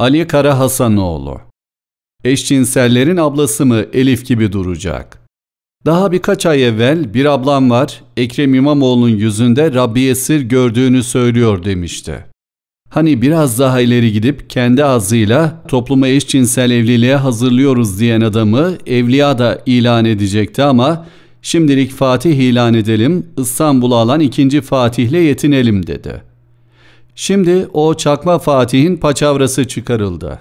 Ali Kara Hasanoğlu Eşcinsellerin ablası mı Elif gibi duracak? Daha birkaç ay evvel bir ablam var, Ekrem İmamoğlu'nun yüzünde Rabbi Esir gördüğünü söylüyor demişti. Hani biraz daha ileri gidip kendi ağzıyla toplumu eşcinsel evliliğe hazırlıyoruz diyen adamı evliya da ilan edecekti ama şimdilik Fatih ilan edelim, İstanbul'u alan ikinci Fatih'le yetinelim dedi. Şimdi o çakma Fatih'in paçavrası çıkarıldı.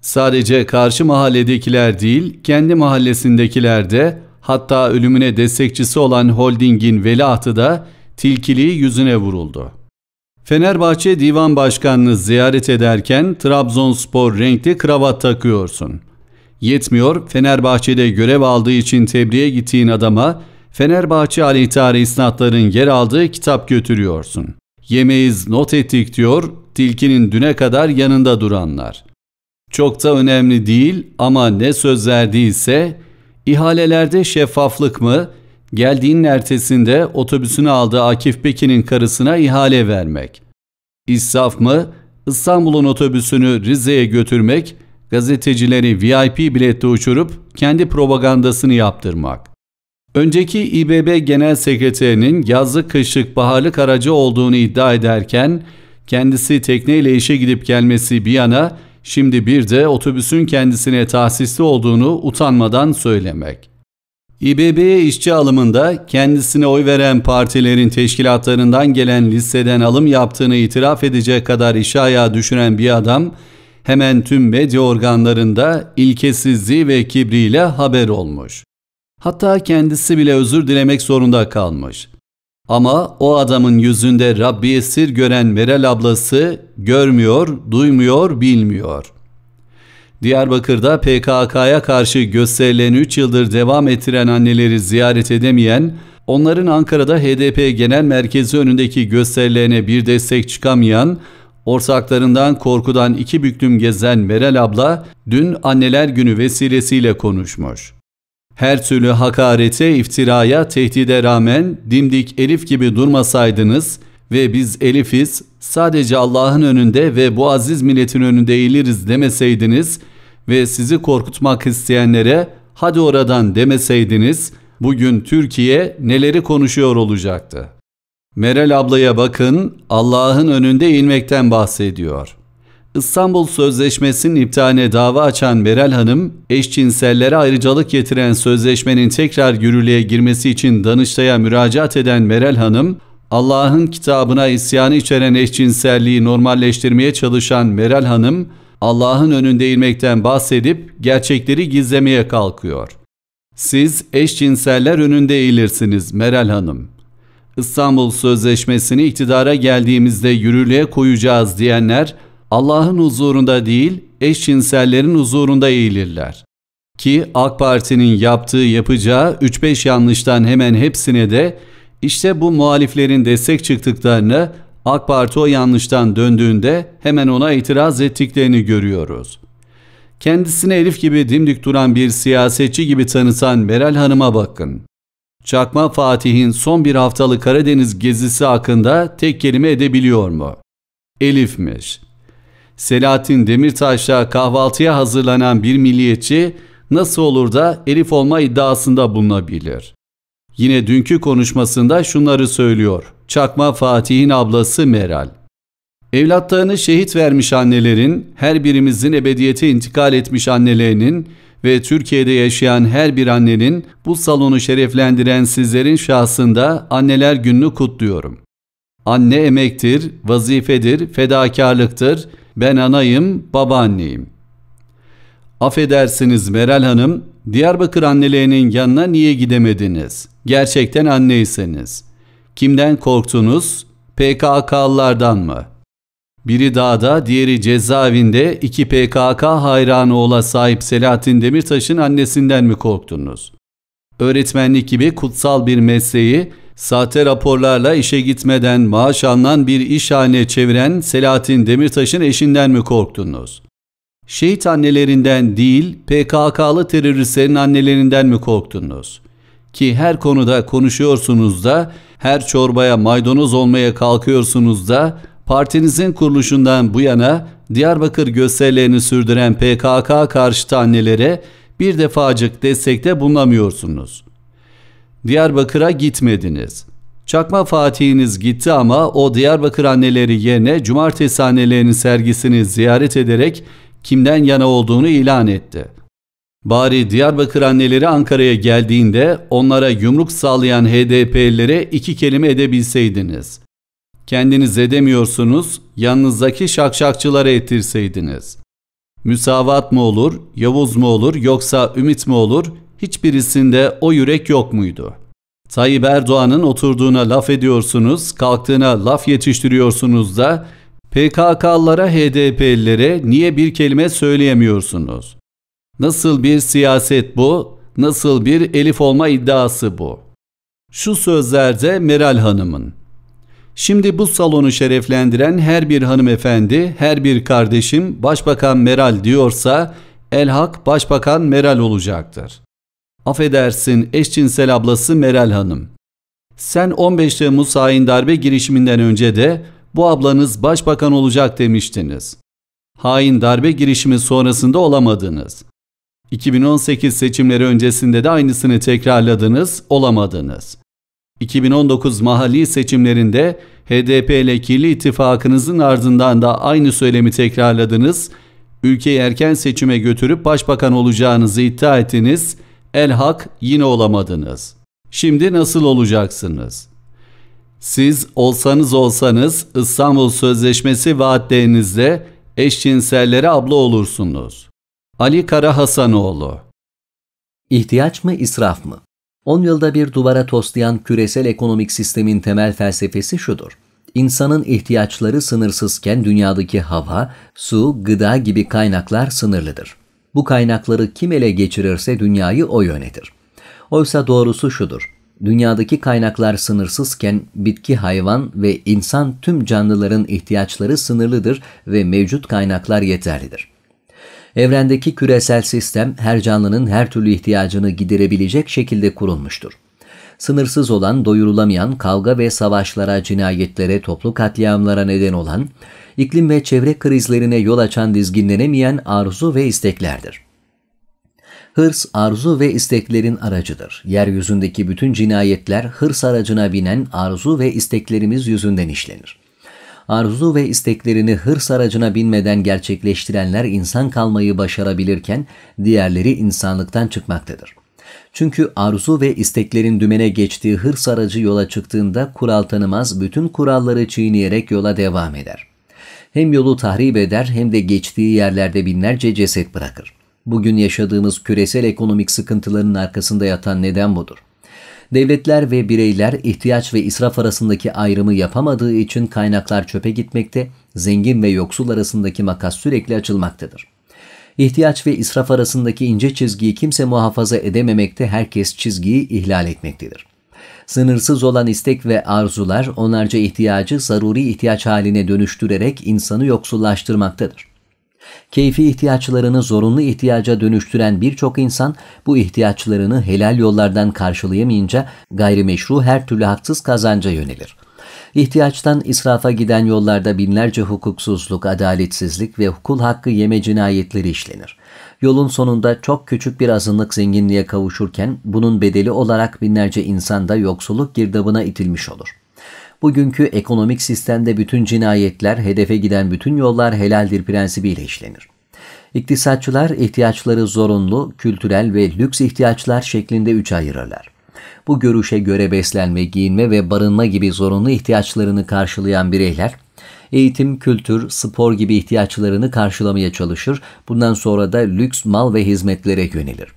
Sadece karşı mahalledekiler değil, kendi mahallesindekiler de hatta ölümüne destekçisi olan holdingin veliahtı da tilkiliği yüzüne vuruldu. Fenerbahçe Divan Başkanı'nı ziyaret ederken Trabzonspor renkli kravat takıyorsun. Yetmiyor, Fenerbahçe'de görev aldığı için tebliğe gittiğin adama Fenerbahçe aleyhtarı isnatların yer aldığı kitap götürüyorsun.'' Yemeyiz not ettik diyor tilkinin düne kadar yanında duranlar. Çok da önemli değil ama ne söz verdiyse ihalelerde şeffaflık mı, geldiğinin ertesinde otobüsünü aldığı Akif Pekin'in karısına ihale vermek. İsraf mı, İstanbul'un otobüsünü Rize'ye götürmek, gazetecileri VIP bilette uçurup kendi propagandasını yaptırmak. Önceki İBB Genel Sekreterinin yazlık kışlık baharlık aracı olduğunu iddia ederken kendisi tekneyle işe gidip gelmesi bir yana şimdi bir de otobüsün kendisine tahsisli olduğunu utanmadan söylemek. İBB'ye işçi alımında kendisine oy veren partilerin teşkilatlarından gelen listeden alım yaptığını itiraf edecek kadar işe ayağa düşüren bir adam hemen tüm medya organlarında ilkesizliği ve kibriyle haber olmuş. Hatta kendisi bile özür dilemek zorunda kalmış. Ama o adamın yüzünde Rabbi esir gören Meral ablası görmüyor, duymuyor, bilmiyor. Diyarbakır'da PKK'ya karşı gösterilerini 3 yıldır devam ettiren anneleri ziyaret edemeyen, onların Ankara'da HDP Genel Merkezi önündeki gösterilerine bir destek çıkamayan, ortaklarından korkudan iki büklüm gezen Meral abla dün anneler günü vesilesiyle konuşmuş.'' Her türlü hakarete, iftiraya, tehdide rağmen dimdik Elif gibi durmasaydınız ve biz Elif'iz sadece Allah'ın önünde ve bu aziz milletin önünde eğiliriz demeseydiniz ve sizi korkutmak isteyenlere hadi oradan demeseydiniz bugün Türkiye neleri konuşuyor olacaktı. Meral ablaya bakın Allah'ın önünde eğilmekten bahsediyor. İstanbul Sözleşmesi'nin iptaline dava açan Berel Hanım, eşcinsellere ayrıcalık getiren sözleşmenin tekrar yürürlüğe girmesi için Danıştay'a müracaat eden Berel Hanım, Allah'ın kitabına isyanı içeren eşcinselliği normalleştirmeye çalışan Meral Hanım, Allah'ın önünde eğilmekten bahsedip gerçekleri gizlemeye kalkıyor. Siz eşcinseller önünde eğilirsiniz Meral Hanım. İstanbul Sözleşmesi'ni iktidara geldiğimizde yürürlüğe koyacağız diyenler Allah'ın huzurunda değil eşcinsellerin huzurunda eğilirler. Ki AK Parti'nin yaptığı yapacağı 3-5 yanlıştan hemen hepsine de işte bu muhaliflerin destek çıktıklarını AK Parti o yanlıştan döndüğünde hemen ona itiraz ettiklerini görüyoruz. Kendisini Elif gibi dimdik duran bir siyasetçi gibi tanıtan Meral Hanım'a bakın. Çakma Fatih'in son bir haftalık Karadeniz gezisi hakkında tek kelime edebiliyor mu? Elif'miş. Selahattin Demirtaş'la kahvaltıya hazırlanan bir milliyetçi nasıl olur da Elif olma iddiasında bulunabilir? Yine dünkü konuşmasında şunları söylüyor. Çakma Fatih'in ablası Meral. Evlatlarını şehit vermiş annelerin, her birimizin ebediyete intikal etmiş annelerinin ve Türkiye'de yaşayan her bir annenin bu salonu şereflendiren sizlerin şahsında anneler gününü kutluyorum. Anne emektir, vazifedir, fedakarlıktır, ben anayım, babaanneyim. Affedersiniz Meral Hanım, Diyarbakır annelerinin yanına niye gidemediniz? Gerçekten anneyseniz. Kimden korktunuz? PKK'lılardan mı? Biri dağda, diğeri cezaevinde iki PKK hayranı ola sahip Selahattin Demirtaş'ın annesinden mi korktunuz? Öğretmenlik gibi kutsal bir mesleği Sahte raporlarla işe gitmeden maaş alınan bir iş haline çeviren Selahattin Demirtaş'ın eşinden mi korktunuz? Şehit annelerinden değil PKK'lı teröristlerin annelerinden mi korktunuz? Ki her konuda konuşuyorsunuz da, her çorbaya maydanoz olmaya kalkıyorsunuz da, partinizin kuruluşundan bu yana Diyarbakır gösterilerini sürdüren PKK karşıtı annelere bir defacık destekte bulunamıyorsunuz.'' Diyarbakır'a gitmediniz. Çakma Fatih'iniz gitti ama o Diyarbakır anneleri yerine cumartesi annelerinin sergisini ziyaret ederek kimden yana olduğunu ilan etti. Bari Diyarbakır anneleri Ankara'ya geldiğinde onlara yumruk sağlayan HDP'lilere iki kelime edebilseydiniz. Kendiniz edemiyorsunuz, yanınızdaki şakşakçılara ettirseydiniz. Müsavat mı olur, Yavuz mu olur yoksa Ümit mi olur hiçbirisinde o yürek yok muydu? Tayyip Erdoğan'ın oturduğuna laf ediyorsunuz, kalktığına laf yetiştiriyorsunuz da PKK'lara, HDP'lilere niye bir kelime söyleyemiyorsunuz? Nasıl bir siyaset bu? Nasıl bir elif olma iddiası bu? Şu sözlerde Meral Hanım'ın. Şimdi bu salonu şereflendiren her bir hanımefendi, her bir kardeşim Başbakan Meral diyorsa, Elhak Başbakan Meral olacaktır affedersin eşcinsel ablası Meral Hanım. Sen 15 Temmuz hain darbe girişiminden önce de bu ablanız başbakan olacak demiştiniz. Hain darbe girişimi sonrasında olamadınız. 2018 seçimleri öncesinde de aynısını tekrarladınız, olamadınız. 2019 mahalli seçimlerinde HDP ile kirli ittifakınızın ardından da aynı söylemi tekrarladınız, ülkeyi erken seçime götürüp başbakan olacağınızı iddia ettiniz.'' El hak yine olamadınız. Şimdi nasıl olacaksınız? Siz olsanız olsanız İstanbul Sözleşmesi vaatlerinizde eşcinsellere abla olursunuz. Ali Kara Hasanoğlu İhtiyaç mı israf mı? 10 yılda bir duvara toslayan küresel ekonomik sistemin temel felsefesi şudur. İnsanın ihtiyaçları sınırsızken dünyadaki hava, su, gıda gibi kaynaklar sınırlıdır. Bu kaynakları kim ele geçirirse dünyayı o yönetir. Oysa doğrusu şudur. Dünyadaki kaynaklar sınırsızken bitki, hayvan ve insan tüm canlıların ihtiyaçları sınırlıdır ve mevcut kaynaklar yeterlidir. Evrendeki küresel sistem her canlının her türlü ihtiyacını giderebilecek şekilde kurulmuştur sınırsız olan, doyurulamayan kavga ve savaşlara, cinayetlere, toplu katliamlara neden olan, iklim ve çevre krizlerine yol açan dizginlenemeyen arzu ve isteklerdir. Hırs, arzu ve isteklerin aracıdır. Yeryüzündeki bütün cinayetler hırs aracına binen arzu ve isteklerimiz yüzünden işlenir arzu ve isteklerini hırs aracına binmeden gerçekleştirenler insan kalmayı başarabilirken diğerleri insanlıktan çıkmaktadır. Çünkü arzu ve isteklerin dümene geçtiği hırs aracı yola çıktığında kural tanımaz bütün kuralları çiğneyerek yola devam eder. Hem yolu tahrip eder hem de geçtiği yerlerde binlerce ceset bırakır. Bugün yaşadığımız küresel ekonomik sıkıntıların arkasında yatan neden budur. Devletler ve bireyler ihtiyaç ve israf arasındaki ayrımı yapamadığı için kaynaklar çöpe gitmekte, zengin ve yoksul arasındaki makas sürekli açılmaktadır. İhtiyaç ve israf arasındaki ince çizgiyi kimse muhafaza edememekte herkes çizgiyi ihlal etmektedir. Sınırsız olan istek ve arzular onlarca ihtiyacı zaruri ihtiyaç haline dönüştürerek insanı yoksullaştırmaktadır. Keyfi ihtiyaçlarını zorunlu ihtiyaca dönüştüren birçok insan bu ihtiyaçlarını helal yollardan karşılayamayınca gayrimeşru her türlü haksız kazanca yönelir.'' İhtiyaçtan israfa giden yollarda binlerce hukuksuzluk, adaletsizlik ve kul hakkı yeme cinayetleri işlenir. Yolun sonunda çok küçük bir azınlık zenginliğe kavuşurken bunun bedeli olarak binlerce insan da yoksulluk girdabına itilmiş olur. Bugünkü ekonomik sistemde bütün cinayetler, hedefe giden bütün yollar helaldir prensibiyle işlenir. İktisatçılar ihtiyaçları zorunlu, kültürel ve lüks ihtiyaçlar şeklinde üç ayırırlar. Bu görüşe göre beslenme, giyinme ve barınma gibi zorunlu ihtiyaçlarını karşılayan bireyler, eğitim, kültür, spor gibi ihtiyaçlarını karşılamaya çalışır, bundan sonra da lüks mal ve hizmetlere yönelir.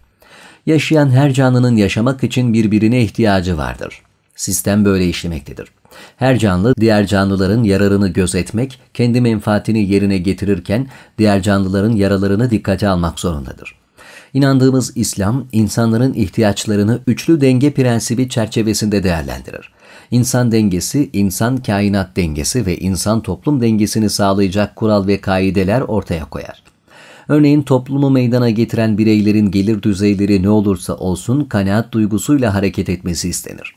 Yaşayan her canlının yaşamak için birbirine ihtiyacı vardır. Sistem böyle işlemektedir. Her canlı diğer canlıların yararını gözetmek, kendi menfaatini yerine getirirken diğer canlıların yaralarını dikkate almak zorundadır inandığımız İslam, insanların ihtiyaçlarını üçlü denge prensibi çerçevesinde değerlendirir. İnsan dengesi, insan kainat dengesi ve insan toplum dengesini sağlayacak kural ve kaideler ortaya koyar. Örneğin toplumu meydana getiren bireylerin gelir düzeyleri ne olursa olsun kanaat duygusuyla hareket etmesi istenir.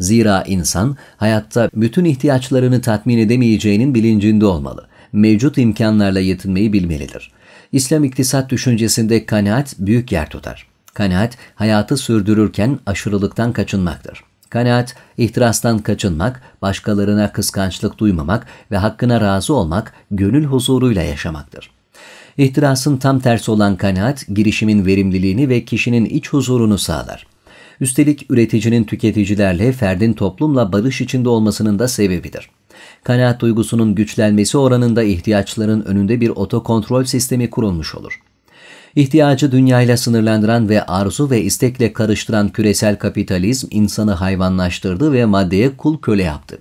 Zira insan hayatta bütün ihtiyaçlarını tatmin edemeyeceğinin bilincinde olmalı mevcut imkanlarla yetinmeyi bilmelidir. İslam iktisat düşüncesinde kanaat büyük yer tutar. Kanaat, hayatı sürdürürken aşırılıktan kaçınmaktır. Kanaat, ihtirastan kaçınmak, başkalarına kıskançlık duymamak ve hakkına razı olmak, gönül huzuruyla yaşamaktır. İhtirasın tam tersi olan kanaat, girişimin verimliliğini ve kişinin iç huzurunu sağlar. Üstelik üreticinin tüketicilerle, ferdin toplumla barış içinde olmasının da sebebidir kanaat duygusunun güçlenmesi oranında ihtiyaçların önünde bir otokontrol sistemi kurulmuş olur. İhtiyacı dünyayla sınırlandıran ve arzu ve istekle karıştıran küresel kapitalizm insanı hayvanlaştırdı ve maddeye kul köle yaptı.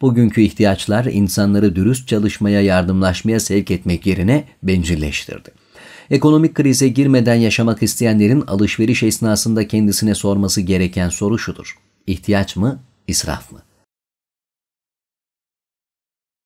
Bugünkü ihtiyaçlar insanları dürüst çalışmaya yardımlaşmaya sevk etmek yerine bencilleştirdi. Ekonomik krize girmeden yaşamak isteyenlerin alışveriş esnasında kendisine sorması gereken soru şudur. İhtiyaç mı, israf mı?